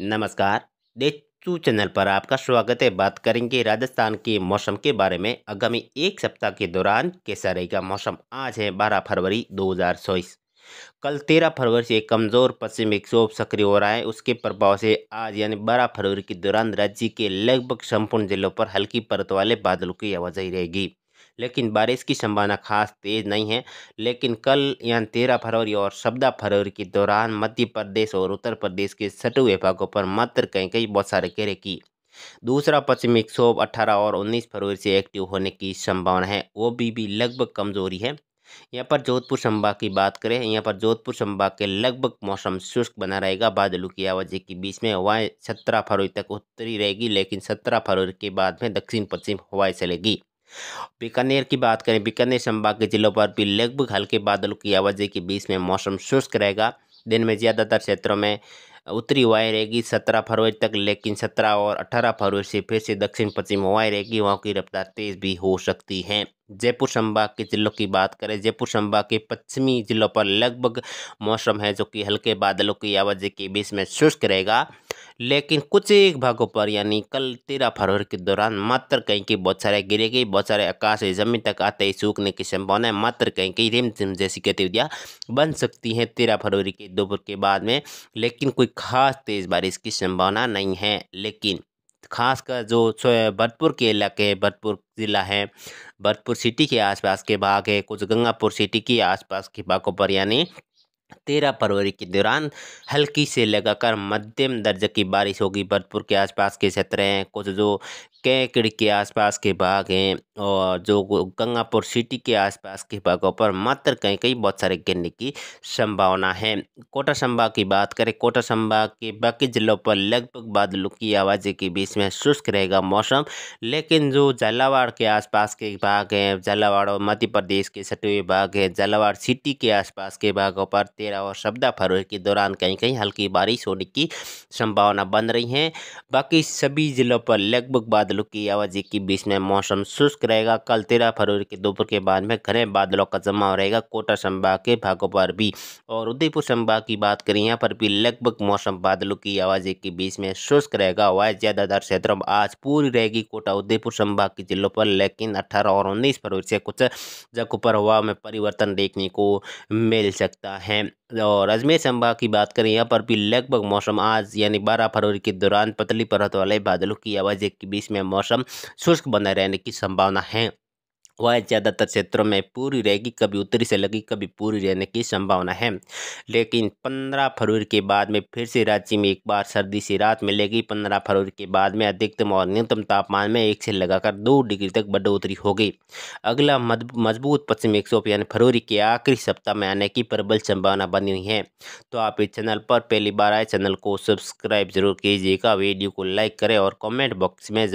नमस्कार देचू चैनल पर आपका स्वागत है बात करेंगे राजस्थान के मौसम के बारे में आगामी एक सप्ताह के दौरान कैसा रहेगा मौसम आज है 12 फरवरी चौबीस कल 13 फरवरी से कमज़ोर पश्चिम विक्षोभ सक्रिय हो रहा है उसके प्रभाव से आज यानी 12 फरवरी के दौरान राज्य के लगभग संपूर्ण जिलों पर हल्की परत वाले बादलों की आवाजाही रहेगी लेकिन बारिश की संभावना खास तेज़ नहीं है लेकिन कल यानी तेरह फरवरी और चौदह फरवरी के दौरान मध्य प्रदेश और उत्तर प्रदेश के सटे भागों पर मात्र कहीं कहीं बहुत सारे घेरे की दूसरा पश्चिमी विक्षोभ अठारह और उन्नीस फरवरी से एक्टिव होने की संभावना है वो भी, भी लगभग कमजोरी है यहाँ पर जोधपुर संभाग की बात करें यहाँ पर जोधपुर संभाग के लगभग मौसम शुष्क बना रहेगा बादलों की आवाजाही के बीच में हवाएं सत्रह फरवरी तक उत्तरी रहेगी लेकिन सत्रह फरवरी के बाद में दक्षिण पश्चिम हवाएं चलेगी बीकानेर की बात करें बीकानेर संभाग के जिलों पर भी लगभग हल्के बादलों की आवाजाही के बीच में मौसम शुष्क रहेगा दिन में ज़्यादातर क्षेत्रों में उत्तरी हवाएं रहेगी सत्रह फरवरी तक लेकिन सत्रह और अठारह फरवरी से फिर से दक्षिण पश्चिम हवाएं रहेगी वहाँ की रफ्तार तेज़ भी हो सकती हैं जयपुर संभाग के जिलों की बात करें जयपुर संभाग के पश्चिमी जिलों पर लगभग मौसम है जो कि हल्के बादलों की आवाजाही के बीच में शुष्क रहेगा लेकिन कुछ एक भागों पर यानी कल तेरह फरवरी के दौरान मात्र कहीं की बहुत सारे गिरेगी बहुत सारे आकाश जमीन तक आते ही सूखने की संभावना मात्र कहीं कहीं रिम झिम जैसी गतिविधियाँ बन सकती हैं तेरह फरवरी के दोपहर के बाद में लेकिन कोई खास तेज़ बारिश की संभावना नहीं है लेकिन खासकर जो भरतपुर के इलाके हैं भरतपुर ज़िला है भरतपुर सिटी के आसपास के भाग है कुछ गंगापुर सिटी के आसपास के भागों पर यानी तेरह फरवरी के दौरान हल्की से लगाकर मध्यम दर्ज की बारिश होगी भरतपुर के आसपास के क्षेत्र हैं कुछ जो कैकड़ के आसपास के भाग हैं और जो गंगापुर सिटी के आसपास के भागों पर मात्र कहीं कहीं बहुत सारे गिरने की संभावना है कोटा संभाग की बात करें कोटा संभाग के बाकी जिलों पर लगभग बादलों की आवाज़ी के बीच में शुष्क रहेगा मौसम लेकिन जो झालावाड़ के आसपास के भाग हैं झालावाड़ और मध्य प्रदेश के सटे हुए भाग हैं झालावाड़ सिटी के आसपास के भागों पर तेरह और चौदह फरवरी के दौरान कहीं कहीं हल्की बारिश होने की संभावना बन रही है बाकी सभी ज़िलों पर लगभग बादलों की आवाजी के बीच में मौसम शुष्क रहेगा कल तेरह फरवरी के दोपहर के बाद में घने बादलों का जमाव रहेगा कोटा संभाग के भागों पर भी और उदयपुर संभाग की बात करें यहाँ पर भी लगभग मौसम बादलों की आवाजी के बीच में शुष्क रहेगा वह ज़्यादातर क्षेत्रों में आज पूरी रहेगी कोटा उदयपुर संभाग के जिलों पर लेकिन अठारह और उन्नीस फरवरी से कुछ जगहों पर हवा में परिवर्तन देखने को मिल सकता है और अजमेर संभाग की बात करें यहाँ पर भी लगभग मौसम आज यानी 12 फरवरी के दौरान पतली परत वाले बादलों की आवाज़ के बीच में मौसम शुष्क बनाए रहने की संभावना है वह ज़्यादातर क्षेत्रों में पूरी रहेगी कभी उत्तरी से लगी कभी पूरी रहने की संभावना है लेकिन 15 फरवरी के बाद में फिर से रांची में एक बार सर्दी से रात मिलेगी 15 फरवरी के बाद में अधिकतम और न्यूनतम तापमान में एक से लगाकर दो डिग्री तक बढ़ोतरी होगी अगला मजबूत पश्चिम सौ यानी फरवरी के आखिरी सप्ताह में आने की प्रबल संभावना बनी हुई है तो आप इस चैनल पर पहली बार आए चैनल को सब्सक्राइब जरूर कीजिएगा वीडियो को लाइक करें और कॉमेंट बॉक्स में